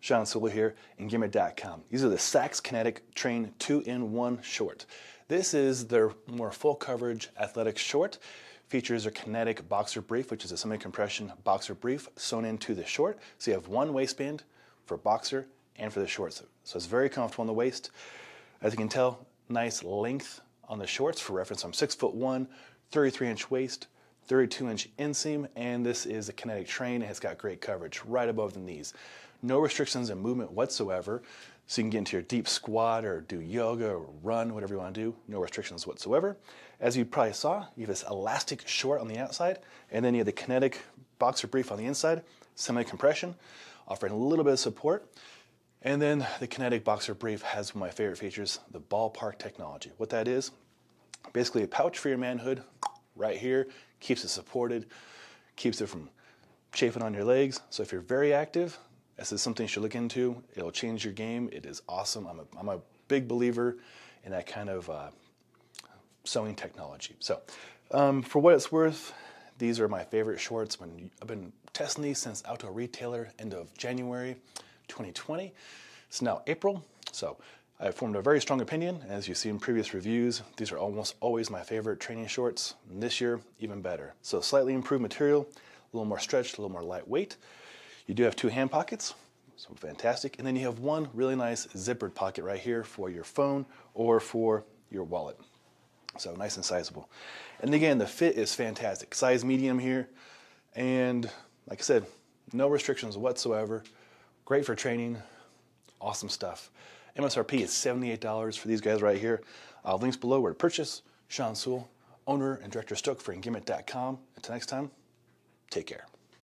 Sean Sula here, and Gimmer.com. These are the Saks Kinetic Train 2-in-1 Short. This is their more full coverage athletic short. Features a kinetic boxer brief, which is a semi-compression boxer brief sewn into the short. So you have one waistband for boxer and for the shorts. So it's very comfortable on the waist. As you can tell, nice length on the shorts. For reference, I'm six foot one, 33 inch waist, 32 inch inseam, and this is a kinetic train. It's got great coverage right above the knees. No restrictions in movement whatsoever. So you can get into your deep squat or do yoga or run, whatever you want to do, no restrictions whatsoever. As you probably saw, you have this elastic short on the outside, and then you have the kinetic boxer brief on the inside, semi-compression, offering a little bit of support. And then the kinetic boxer brief has one of my favorite features, the ballpark technology. What that is, basically a pouch for your manhood, right here, keeps it supported, keeps it from chafing on your legs. So if you're very active, this is something you should look into. It'll change your game. It is awesome. I'm a, I'm a big believer in that kind of uh, sewing technology. So um, for what it's worth, these are my favorite shorts. When I've been testing these since Outdoor Retailer end of January 2020. It's now April. So i formed a very strong opinion, as you see in previous reviews, these are almost always my favorite training shorts, and this year, even better. So slightly improved material, a little more stretched, a little more lightweight. You do have two hand pockets, so fantastic. And then you have one really nice zippered pocket right here for your phone or for your wallet. So nice and sizable. And again, the fit is fantastic. Size medium here. And like I said, no restrictions whatsoever. Great for training. Awesome stuff. MSRP is $78 for these guys right here. Uh, links below where to purchase. Sean Sewell, owner and director of StokeFreeandGimmick.com. Until next time, take care.